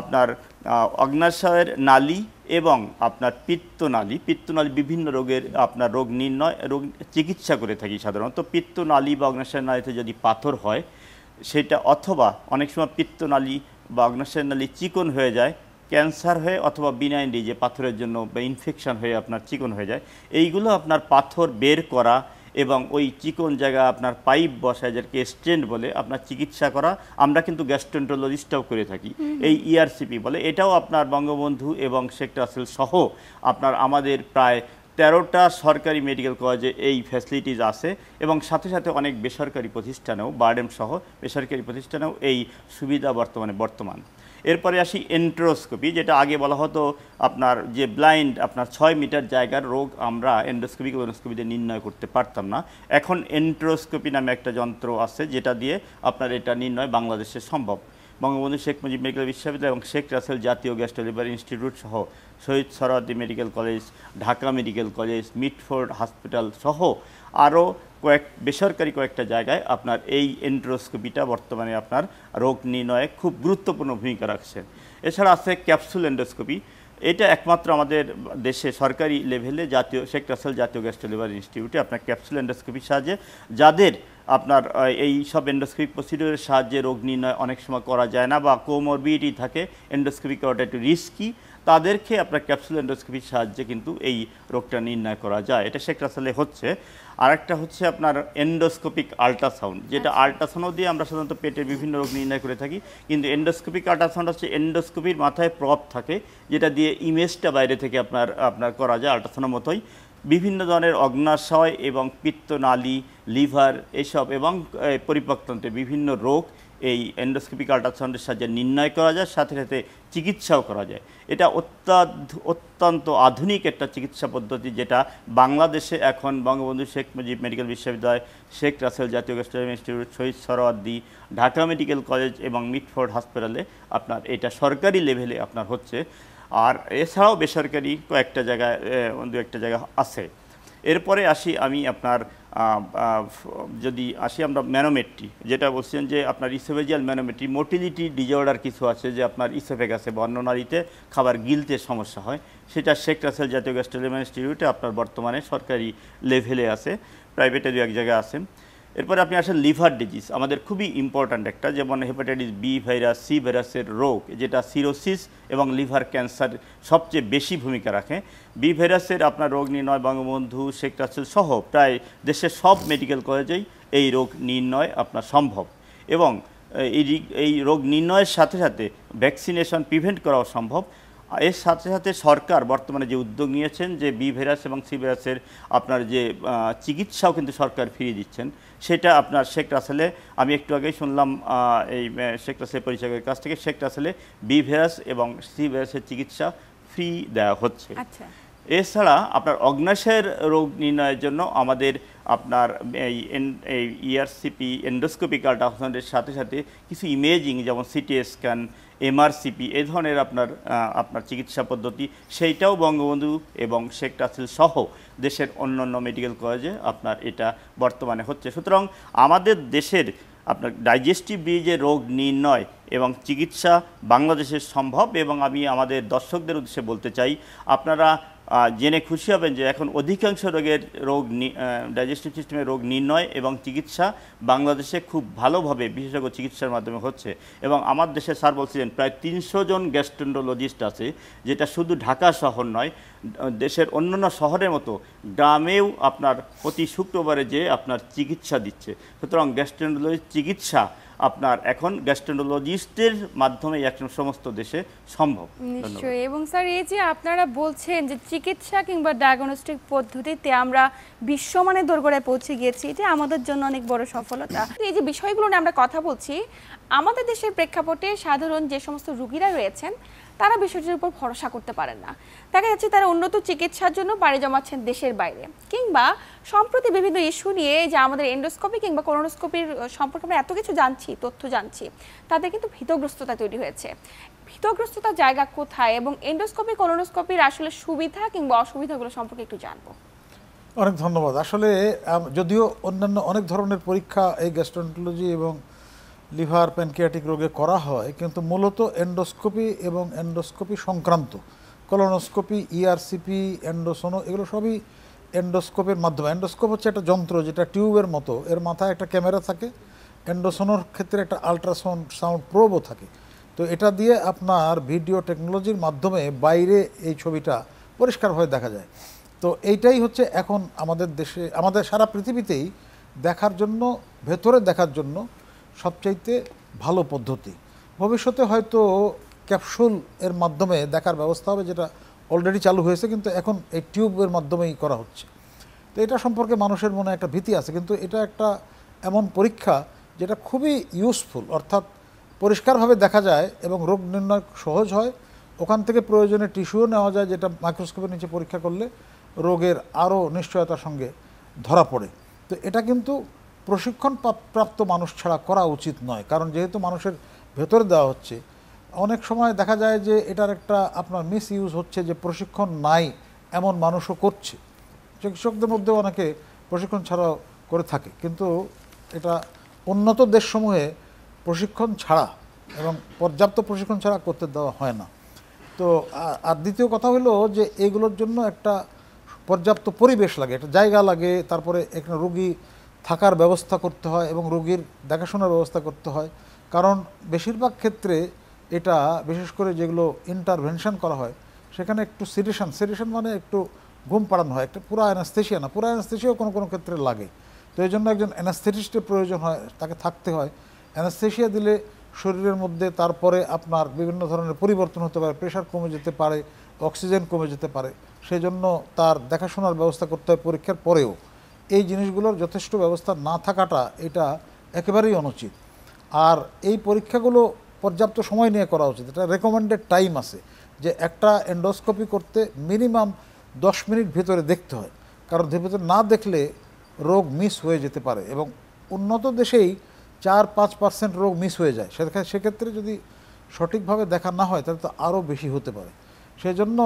আপনার অগ্নাশয়ের নালী এবং আপনার পিত্তনালী পিত্তনালী বিভিন্ন রোগের আপনার রোগ নির্ণয় রোগ চিকিৎসা করে থাকি সাধারণত পিত্তনালী বা অগ্নাশয় নালীতে যদি পাথর হয় সেটা অথবা অনেক সময় পিত্তনালী বা অগ্নাশয় নালী চিকন হয়ে যায় ক্যান্সার হয়ে অথবা বিনাইন্ডি যে পাথরের জন্য বা ইনফেকশান হয়ে আপনার চিকন হয়ে যায় এইগুলো আপনার পাথর বের করা এবং ওই চিকন জায়গা আপনার পাইপ বসায় যাকে স্টেন্ট বলে আপনার চিকিৎসা করা আমরা কিন্তু গ্যাস্ট্রেন্টোলজিস্টটাও করে থাকি এই ইআরসিপি e বলে এটাও আপনার বঙ্গবন্ধু এবং শেখ রাসেল সহ আপনার আমাদের প্রায় তেরোটা সরকারি মেডিকেল কলেজে এই ফ্যাসিলিটিস আছে এবং সাথে সাথে অনেক বেসরকারি প্রতিষ্ঠানেও বার্ডেম সহ বেসরকারি প্রতিষ্ঠানেও এই সুবিধা বর্তমানে বর্তমান এরপরে আসি এন্ট্রোস্কোপি যেটা আগে বলা হতো আপনার যে ব্লাইন্ড আপনার ছয় মিটার জায়গার রোগ আমরা এন্ড্রোস্কোপি কোলোনোস্কোপিতে নির্ণয় করতে পারতাম না এখন এন্ট্রোস্কোপি নামে একটা যন্ত্র আছে যেটা দিয়ে আপনার এটা নির্ণয় বাংলাদেশে সম্ভব বঙ্গবন্ধু শেখ মুজিব মেডিকেল বিশ্ববিদ্যালয় এবং শেখ রাসেল জাতীয় ডেলিভারি ইনস্টিটিউট সহ Shaheed Suhrawardy medical college Dhaka medical college Mitford hospital সহ আরও কয়েক বেসরকারি কয়েকটা জায়গায় আপনার এই এন্ড্রোস্কোপিটা বর্তমানে আপনার রোগ নির্ণয়ে খুব গুরুত্বপূর্ণ ভূমিকা রাখছে এছাড়া আছে ক্যাপসুল এন্ডোস্কোপি এটা একমাত্র আমাদের দেশে সরকারি লেভেলে জাতীয় শেখ রাসেল জাতীয় ডেলিভারি ইনস্টিটিউটে আপনার ক্যাপসুল এন্ডোস্কোপির সাহায্যে যাদের আপনার এই সব এন্ডোস্কোপিক প্রসিডিওরের সাহায্যে রোগ নির্ণয় অনেক সময় করা যায় না বা কোমরবিডি থাকে এন্ডোস্কোপিক করাটা একটু রিস্কি তাদেরকে আপনার ক্যাপসুল এন্ডোস্কোপির সাহায্যে কিন্তু এই রোগটা নির্ণয় করা যায় এটা শেখ রাসালে হচ্ছে আরেকটা হচ্ছে আপনার এন্ডোস্কোপিক আল্ট্রাসাউন্ড যেটা আল্ট্রাসাউন্ড দিয়ে আমরা সাধারণত পেটের বিভিন্ন রোগ নির্ণয় করে থাকি কিন্তু এন্ডোস্কোপিক আল্ট্রাসাউন্ড হচ্ছে এন্ডোস্কোপির মাথায় প্রপ থাকে যেটা দিয়ে ইমেজটা বাইরে থেকে আপনার আপনার করা যায় আল্ট্রাসাউন্ডের মতোই বিভিন্ন ধরনের অগ্নাশয় এবং পিত্তনালী লিভার এসব এবং পরিপক্তন্ত্রে বিভিন্ন রোগ এই এন্ডোস্কোপিক আল্ট্রাসাউন্ডের সাহায্যে নির্ণয় করা যায় সাথে সাথে চিকিৎসাও করা যায় এটা অত্যন্ত আধুনিক একটা চিকিৎসা পদ্ধতি যেটা বাংলাদেশে এখন বঙ্গবন্ধু শেখ মুজিব মেডিকেল বিশ্ববিদ্যালয় শেখ রাসেল জাতীয় গেস্টারিম institute Shaheed Suhrawardy Dhaka medical college এবং মিটফোর্ড হাসপাতালে আপনার এটা সরকারি লেভেলে আপনার হচ্ছে আর এছাড়াও বেসরকারি কয়েকটা জায়গায় দু একটা জায়গা আছে এরপরে আসি আমি আপনার যদি আসি আমরা ম্যানোমেট্রি যেটা বলছেন যে আপনার ইসোভেজিয়াল ম্যানোমেট্রি মোটিলিটি ডিজর্ডার কিছু আছে যে আপনার ইসোফেক আছে বর্ণনারীতে খাবার গিলতে সমস্যা হয় সেটা শেখ রাসেল জাতীয় গ্যাস্ট্রোলিমান ইনস্টিটিউটে আপনার বর্তমানে সরকারি লেভেলে আছে প্রাইভেটে দু এক জায়গায় আছে এরপরে আপনি আসেন লিভার ডিজিজ আমাদের খুবই ইম্পর্ট্যান্ট একটা যেমন হেপাটাইটিস বি ভাইরাস সি ভাইরাসের রোগ যেটা সিরোসিস এবং লিভার ক্যান্সার সবচেয়ে বেশি ভূমিকা রাখে বি ভাইরাসের আপনার রোগ নির্ণয় বঙ্গবন্ধু শেখ রাসেল সহ প্রায় দেশের সব মেডিকেল কলেজেই এই রোগ নির্ণয় আপনার সম্ভব এবং এই এই রোগ নির্ণয়ের সাথে সাথে ভ্যাকসিনেশন প্রিভেন্ট করাও সম্ভব এর সাথে সাথে সরকার বর্তমানে যে উদ্যোগ নিয়েছেন যে বি ভাইরাস এবং সি ভাইরাসের আপনার যে চিকিৎসাও কিন্তু সরকার ফিরিয়ে দিচ্ছেন সেটা আপনার শেখ রাসেলে আমি একটু আগেই শুনলাম এই শেখ রাসেল পরিচয়ের কাছ থেকে শেখ রাসেলে বি ভাইরাস এবং সি ভাইরাসের চিকিৎসা ফ্রি দেওয়া হচ্ছে আচ্ছা। এছাড়া আপনার অগ্নাশয়ের রোগ নির্ণয়ের জন্য আমাদের আপনার এই ইআরসিপি এন্ডোস্কোপিক আল্ট্রাসাউন্ডের সাথে সাথে কিছু ইমেজিং যেমন সিটি স্ক্যান এমআরসিপি এ ধরনের আপনার আপনার চিকিৎসা পদ্ধতি সেইটাও বঙ্গবন্ধু এবং শেখ রাসেল সহ দেশের অন্যান্য মেডিকেল কলেজে আপনার এটা বর্তমানে হচ্ছে সুতরাং আমাদের দেশের আপনার ডাইজেস্টিভ ব্রিজে রোগ নির্ণয় এবং চিকিৎসা বাংলাদেশের সম্ভব এবং আমি আমাদের দর্শকদের উদ্দেশ্যে বলতে চাই আপনারা জেনে খুশি হবেন যে এখন অধিকাংশ রোগের রোগ ডাইজেস্টিভ সিস্টেমের রোগ নির্ণয় এবং চিকিৎসা বাংলাদেশে খুব ভালোভাবে বিশেষজ্ঞ চিকিৎসার মাধ্যমে হচ্ছে এবং আমার দেশে স্যার বলছিলেন প্রায় তিনশো জন গ্যাস্ট্রেন্ডোলজিস্ট আছে যেটা শুধু ঢাকা শহর নয় দেশের অন্যান্য শহরের মতো গ্রামেও আপনার প্রতি শুক্রবারে যে আপনার চিকিৎসা দিচ্ছে সুতরাং গ্যাস্ট্রেন্ডোলজির চিকিৎসা আপনার এখন গ্যাস্ট্রোনোলজিস্টের মাধ্যমে এখন সমস্ত দেশে সম্ভব নিশ্চয়ই এবং স্যার এই যে আপনারা বলছেন যে চিকিৎসা কিংবা ডায়াগনস্টিক পদ্ধতিতে আমরা বিশ্বমানের দোরগোড়ায় পৌঁছে গিয়েছি এটা আমাদের জন্য অনেক বড় সফলতা এই যে বিষয়গুলো নিয়ে আমরা কথা বলছি আমাদের দেশের প্রেক্ষাপটে সাধারণ যে সমস্ত রুগীরা রয়েছেন তারা বিষয়টির উপর ভরসা করতে পারেন না দেখা যাচ্ছে তারা উন্নত চিকিৎসার জন্য পাড়ি জমাচ্ছেন দেশের বাইরে কিংবা সম্প্রতি বিভিন্ন ইস্যু নিয়ে যে আমাদের এন্ডোস্কোপি কিংবা করোনোস্কোপির সম্পর্কে আমরা এত কিছু জানছি তথ্য জানছি তাদের কিন্তু ভীতগ্রস্ততা তৈরি হয়েছে ভীতগ্রস্ততার জায়গা কোথায় এবং এন্ডোস্কোপি করোনোস্কোপির আসলে সুবিধা কিংবা অসুবিধাগুলো সম্পর্কে একটু জানবো অনেক ধন্যবাদ আসলে যদিও অন্যান্য অনেক ধরনের পরীক্ষা এই গ্যাস্ট্রোন্টোলজি এবং লিভার প্যানক্রিয়াটিক রোগে করা হয় কিন্তু মূলত এন্ডোস্কোপি এবং এন্ডোস্কোপি সংক্রান্ত কলোনোস্কোপি ইআরসিপি e এন্ডোসোনো এগুলো সবই এন্ডোস্কোপের মাধ্যমে এন্ডোস্কোপ হচ্ছে একটা যন্ত্র যেটা টিউবের মতো এর মাথায় একটা ক্যামেরা থাকে এন্ডোসোনোর ক্ষেত্রে একটা আলট্রাসাউন্ড সাউন্ড প্রোবও থাকে তো এটা দিয়ে আপনার ভিডিও টেকনোলজির মাধ্যমে বাইরে এই ছবিটা পরিষ্কারভাবে দেখা যায় তো এইটাই হচ্ছে এখন আমাদের দেশে আমাদের সারা পৃথিবীতেই দেখার জন্য ভেতরে দেখার জন্য সবচাইতে ভালো পদ্ধতি ভবিষ্যতে হয়তো ক্যাপসুল এর মাধ্যমে দেখার ব্যবস্থা হবে যেটা অলরেডি চালু হয়েছে কিন্তু এখন এই টিউবের মাধ্যমেই করা হচ্ছে তো এটা সম্পর্কে মানুষের মনে একটা ভীতি আছে কিন্তু এটা একটা এমন পরীক্ষা যেটা খুবই ইউজফুল অর্থাৎ পরিষ্কারভাবে দেখা যায় এবং রোগ নির্ণয় সহজ হয় ওখান থেকে প্রয়োজনে টিস্যুও নেওয়া যায় যেটা মাইক্রোস্কোপের নিচে পরীক্ষা করলে রোগের আরও নিশ্চয়তার সঙ্গে ধরা পড়ে তো এটা কিন্তু প্রশিক্ষণ প্রাপ্ত মানুষ ছাড়া করা উচিত নয় কারণ যেহেতু মানুষের ভেতরে দেওয়া হচ্ছে অনেক সময় দেখা যায় যে এটার একটা আপনার মিস ইউজ হচ্ছে যে প্রশিক্ষণ নাই এমন মানুষও করছে চিকিৎসকদের মধ্যে অনেকে প্রশিক্ষণ ছাড়াও করে থাকে কিন্তু এটা উন্নত দেশসমূহে প্রশিক্ষণ ছাড়া এবং পর্যাপ্ত প্রশিক্ষণ ছাড়া করতে দেওয়া হয় না তো আর দ্বিতীয় কথা হলো যে এগুলোর জন্য একটা পর্যাপ্ত পরিবেশ লাগে একটা জায়গা লাগে তারপরে একটা রুগী থাকার ব্যবস্থা করতে হয় এবং রোগীর দেখাশোনার ব্যবস্থা করতে হয় কারণ বেশিরভাগ ক্ষেত্রে এটা বিশেষ করে যেগুলো ইন্টারভেনশন করা হয় সেখানে একটু সিডেশন সিডেশন মানে একটু ঘুম পাড়ানো হয় একটা পুরা অ্যানাস্থেশিয়া না পুরা অ্যানাস্থেশিয়াও কোনো কোনো ক্ষেত্রে লাগে তো এই জন্য একজন অ্যানাস্থেটিস্টের প্রয়োজন হয় তাকে থাকতে হয় অ্যানাস্থেশিয়া দিলে শরীরের মধ্যে তারপরে আপনার বিভিন্ন ধরনের পরিবর্তন হতে পারে প্রেশার কমে যেতে পারে অক্সিজেন কমে যেতে পারে সেজন্য তার দেখাশোনার ব্যবস্থা করতে হয় পরীক্ষার পরেও এই জিনিসগুলোর যথেষ্ট ব্যবস্থা না থাকাটা এটা একেবারেই অনুচিত আর এই পরীক্ষাগুলো পর্যাপ্ত সময় নিয়ে করা উচিত এটা রেকমেন্ডেড টাইম আছে যে একটা এন্ডোস্কোপি করতে মিনিমাম দশ মিনিট ভিতরে দেখতে হয় কারণ ধীরে না দেখলে রোগ মিস হয়ে যেতে পারে এবং উন্নত দেশেই চার পাঁচ পার্সেন্ট রোগ মিস হয়ে যায় সেখানে সেক্ষেত্রে যদি সঠিকভাবে দেখা না হয় তাহলে তো আরও বেশি হতে পারে সেজন্য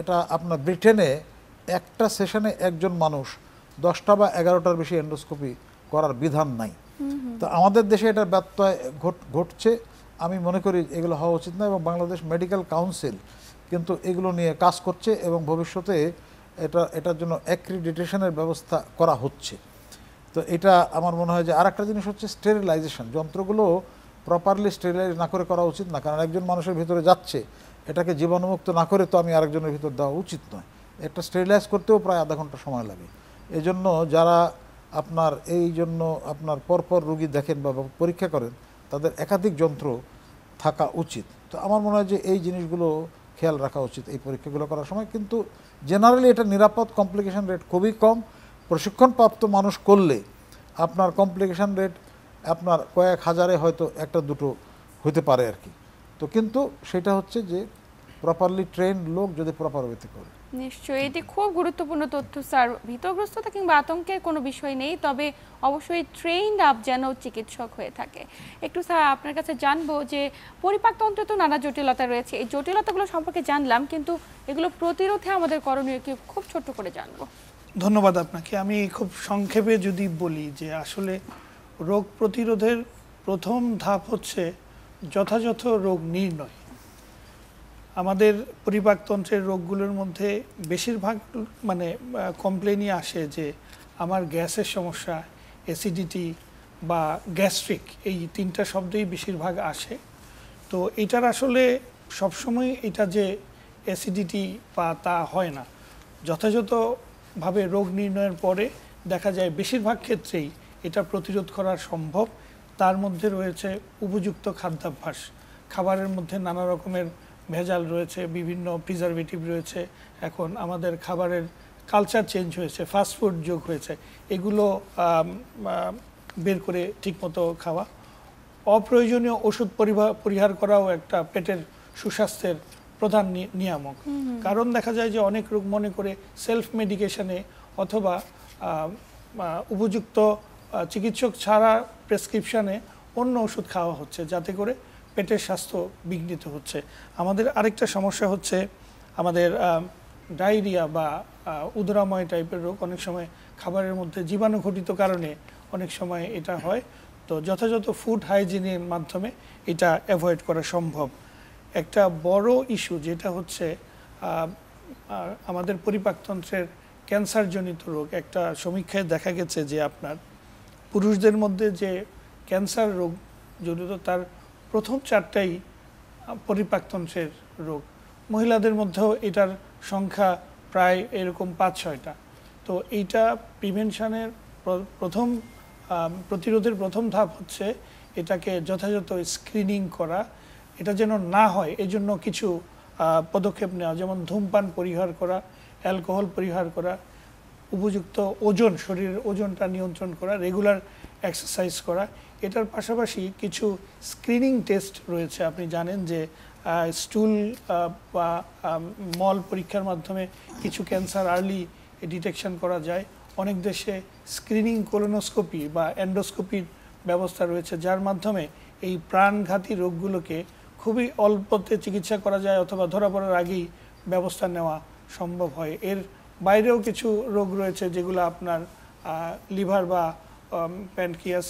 এটা আপনার ব্রিটেনে একটা সেশনে একজন মানুষ দশটা বা এগারোটার বেশি এন্ডোস্কোপি করার বিধান নাই তো আমাদের দেশে এটার ব্যত্যয় ঘটছে আমি মনে করি এগুলো হওয়া উচিত না এবং বাংলাদেশ মেডিকেল কাউন্সিল কিন্তু এগুলো নিয়ে কাজ করছে এবং ভবিষ্যতে এটা এটার জন্য অ্যাক্রিডিটেশনের ব্যবস্থা করা হচ্ছে তো এটা আমার মনে হয় যে আর একটা জিনিস হচ্ছে স্টেরিলাইজেশন যন্ত্রগুলো প্রপারলি স্টেরিলাইজ না করে করা উচিত না কারণ একজন মানুষের ভিতরে যাচ্ছে এটাকে জীবাণুমুক্ত না করে তো আমি আরেকজনের ভিতর দেওয়া উচিত নয় এটা স্টেরিলাইজ করতেও প্রায় আধা ঘন্টা সময় লাগে এজন্য যারা আপনার এই জন্য আপনার পরপর রুগী দেখেন বা পরীক্ষা করেন তাদের একাধিক যন্ত্র থাকা উচিত তো আমার মনে হয় যে এই জিনিসগুলো খেয়াল রাখা উচিত এই পরীক্ষাগুলো করার সময় কিন্তু জেনারেলি এটা নিরাপদ কমপ্লিকেশান রেট খুবই কম প্রশিক্ষণপ্রাপ্ত মানুষ করলে আপনার কমপ্লিকেশান রেট আপনার কয়েক হাজারে হয়তো একটা দুটো হতে পারে আর কি তো কিন্তু সেটা হচ্ছে যে প্রপারলি ট্রেন লোক যদি প্রপার ওয়েতে করে নিশ্চয়ই এটি খুব গুরুত্বপূর্ণ তথ্য স্যার ভীতগ্রস্ততা কিংবা আতঙ্কের কোনো বিষয় নেই তবে অবশ্যই ট্রেন্ড আপ যেন চিকিৎসক হয়ে থাকে একটু স্যার আপনার কাছে জানবো যে পরিপাকতন্ত্রে তো নানা জটিলতা রয়েছে এই জটিলতাগুলো সম্পর্কে জানলাম কিন্তু এগুলো প্রতিরোধে আমাদের করণীয় কি খুব ছোট্ট করে জানবো ধন্যবাদ আপনাকে আমি খুব সংক্ষেপে যদি বলি যে আসলে রোগ প্রতিরোধের প্রথম ধাপ হচ্ছে যথাযথ রোগ নির্ণয় আমাদের পরিপাকতন্ত্রের রোগগুলোর মধ্যে বেশিরভাগ মানে কমপ্লেনই আসে যে আমার গ্যাসের সমস্যা অ্যাসিডিটি বা গ্যাস্ট্রিক এই তিনটা শব্দেই বেশিরভাগ আসে তো এটার আসলে সবসময় এটা যে অ্যাসিডিটি বা তা হয় না যথাযথভাবে রোগ নির্ণয়ের পরে দেখা যায় বেশিরভাগ ক্ষেত্রেই এটা প্রতিরোধ করা সম্ভব তার মধ্যে রয়েছে উপযুক্ত খাদ্যাভ্যাস খাবারের মধ্যে নানা রকমের ভেজাল রয়েছে বিভিন্ন প্রিজারভেটিভ রয়েছে এখন আমাদের খাবারের কালচার চেঞ্জ হয়েছে ফাস্টফুড যোগ হয়েছে এগুলো বের করে ঠিকমতো খাওয়া অপ্রয়োজনীয় ওষুধ পরিহার করাও একটা পেটের সুস্বাস্থ্যের প্রধান নিয়ামক কারণ দেখা যায় যে অনেক রোগ মনে করে সেলফ মেডিকেশনে অথবা উপযুক্ত চিকিৎসক ছাড়া প্রেসক্রিপশানে অন্য ওষুধ খাওয়া হচ্ছে যাতে করে পেটের স্বাস্থ্য বিঘ্নিত হচ্ছে আমাদের আরেকটা সমস্যা হচ্ছে আমাদের ডায়রিয়া বা উদরাময় টাইপের রোগ অনেক সময় খাবারের মধ্যে জীবাণু ঘটিত কারণে অনেক সময় এটা হয় তো যথাযথ ফুড হাইজিনের মাধ্যমে এটা অ্যাভয়েড করা সম্ভব একটা বড় ইস্যু যেটা হচ্ছে আমাদের পরিপাকতন্ত্রের ক্যান্সারজনিত রোগ একটা সমীক্ষায় দেখা গেছে যে আপনার পুরুষদের মধ্যে যে ক্যান্সার রোগ জনিত তার প্রথম চারটাই পরিপাকতন্ত্রের রোগ মহিলাদের মধ্যেও এটার সংখ্যা প্রায় এরকম পাঁচ ছয়টা তো এইটা প্রিভেনশানের প্রথম প্রতিরোধের প্রথম ধাপ হচ্ছে এটাকে যথাযথ স্ক্রিনিং করা এটা যেন না হয় এজন্য কিছু পদক্ষেপ নেওয়া যেমন ধূমপান পরিহার করা অ্যালকোহল পরিহার করা উপযুক্ত ওজন শরীরের ওজনটা নিয়ন্ত্রণ করা রেগুলার এক্সারসাইজ করা এটার পাশাপাশি কিছু স্ক্রিনিং টেস্ট রয়েছে আপনি জানেন যে স্টুল বা মল পরীক্ষার মাধ্যমে কিছু ক্যান্সার আর্লি ডিটেকশন করা যায় অনেক দেশে স্ক্রিনিং কোলোনোস্কোপি বা অ্যান্ডোস্কোপির ব্যবস্থা রয়েছে যার মাধ্যমে এই প্রাণঘাতী রোগগুলোকে খুবই অল্পতে চিকিৎসা করা যায় অথবা ধরা পড়ার আগেই ব্যবস্থা নেওয়া সম্ভব হয় এর বাইরেও কিছু রোগ রয়েছে যেগুলো আপনার লিভার বা প্যানক্রিয়াস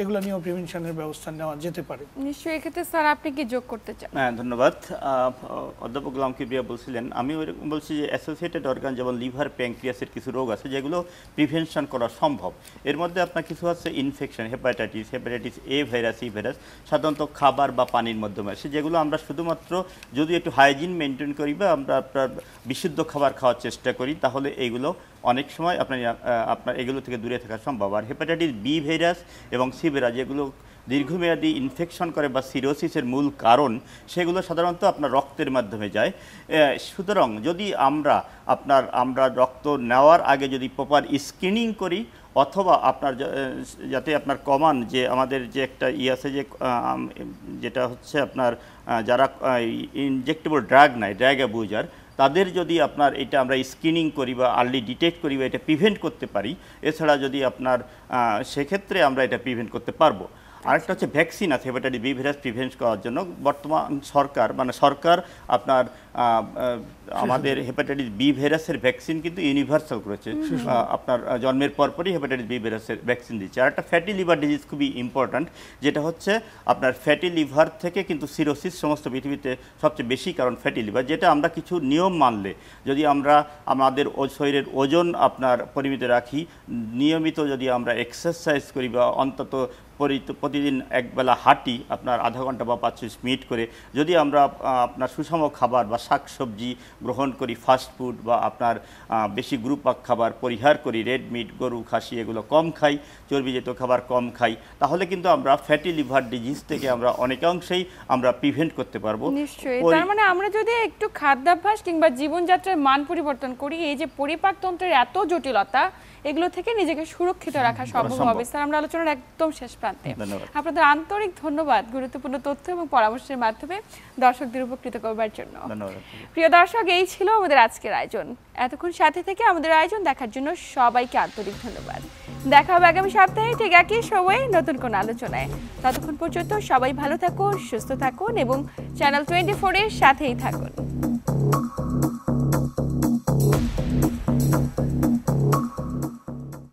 এগুলো নিয়েও প্রিভেনশনের ব্যবস্থা নেওয়া যেতে পারে নিশ্চয়ই এক্ষেত্রে স্যার আপনি কি যোগ করতে চান হ্যাঁ ধন্যবাদ অধ্যাপক গোলাম কিবরিয়া বলছিলেন আমি ওইরকম বলছি যে অ্যাসোসিয়েটেড অর্গান যেমন লিভার প্যাংক্রিয়াসের কিছু রোগ আছে যেগুলো প্রিভেনশন করা সম্ভব এর মধ্যে আপনার কিছু আছে infection hepatitis hepatitis A virus E virus সাধারণত খাবার বা পানির মাধ্যমে আসে যেগুলো আমরা শুধুমাত্র যদি একটু হাইজিন মেনটেন করি বা আমরা আপনার বিশুদ্ধ খাবার খাওয়ার চেষ্টা করি তাহলে এইগুলো অনেক সময় আপনার আপনার এগুলো থেকে দূরে থাকা সম্ভব আর হেপাটাইটিস বি ভাইরাস এবং সি ভাইরাস যেগুলো দীর্ঘমেয়াদী ইনফেকশন করে বা সিরোসিসের মূল কারণ সেগুলো সাধারণত আপনার রক্তের মাধ্যমে যায় সুতরাং যদি আমরা আপনার আমরা রক্ত নেওয়ার আগে যদি প্রপার স্ক্রিনিং করি অথবা আপনার যাতে আপনার কমান যে আমাদের যে একটা ই আছে যে যেটা হচ্ছে আপনার যারা ইনজেক্টেবল ড্রাগ নাই ড্রাগ অ্যাবুজার তাদের যদি আপনার এটা আমরা স্ক্রিনিং করি বা আর্লি ডিটেক্ট করি বা এটা প্রিভেন্ট করতে পারি এছাড়া যদি আপনার সেক্ষেত্রে আমরা এটা প্রিভেন্ট করতে পারবো আরেকটা হচ্ছে ভ্যাকসিন আছে হেপাটাইটিস বি ভাইরাস প্রিভেন্ট করার জন্য বর্তমান সরকার মানে সরকার আপনার আমাদের হেপাটাইটিস বি ভাইরাসের ভ্যাকসিন কিন্তু ইউনিভার্সাল করেছে আপনার জন্মের পরপরই হেপাটাইটিস বি ভাইরাসের ভ্যাকসিন দিচ্ছে আর একটা ফ্যাটি লিভার ডিজিজ খুবই ইম্পর্ট্যান্ট যেটা হচ্ছে আপনার ফ্যাটি লিভার থেকে কিন্তু সিরোসিস সমস্ত পৃথিবীতে সবচেয়ে বেশি কারণ ফ্যাটি লিভার যেটা আমরা কিছু নিয়ম মানলে যদি আমরা আমাদের শরীরের ওজন আপনার পরিমিত রাখি নিয়মিত যদি আমরা এক্সারসাইজ করি বা অন্তত প্রতিদিন একবেলা হাঁটি আপনার আধা ঘন্টা বা পাঁচচল্লিশ মিনিট করে যদি আমরা আপনার সুষম খাবার বা শাকসবজি গ্রহণ করি ফাস্টফুড বা আপনার বেশি গ্রুপাক খাবার পরিহার করি রেড মিট গরু খাসি এগুলো কম খাই চর্বিজাত খাবার কম খাই তাহলে কিন্তু আমরা ফ্যাটি লিভার ডিজিজ থেকে আমরা অনেকাংশেই আমরা প্রিভেন্ট করতে পারবো নিশ্চয়ই তার মানে আমরা যদি একটু খাদ্যাভ্যাস কিংবা জীবনযাত্রার মান পরিবর্তন করি এই যে পরিপাকতন্ত্রের এত জটিলতা এগুলো থেকে নিজেকে সুরক্ষিত রাখা সম্ভব হবে স্যার আমরা আলোচনার একদম শেষ প্রান্তে আপনাদের আন্তরিক ধন্যবাদ গুরুত্বপূর্ণ তথ্য এবং পরামর্শের মাধ্যমে দর্শকদের উপকৃত করবার জন্য প্রিয় দর্শক এই ছিল আমাদের আজকের আয়োজন এতক্ষণ সাথে থেকে আমাদের আয়োজন দেখার জন্য সবাইকে আন্তরিক ধন্যবাদ দেখা হবে আগামী সপ্তাহে ঠিক একই সময়ে নতুন কোনো আলোচনায় ততক্ষণ পর্যন্ত সবাই ভালো থাকুন সুস্থ থাকুন এবং চ্যানেল টোয়েন্টি ফোরের সাথেই থাকুন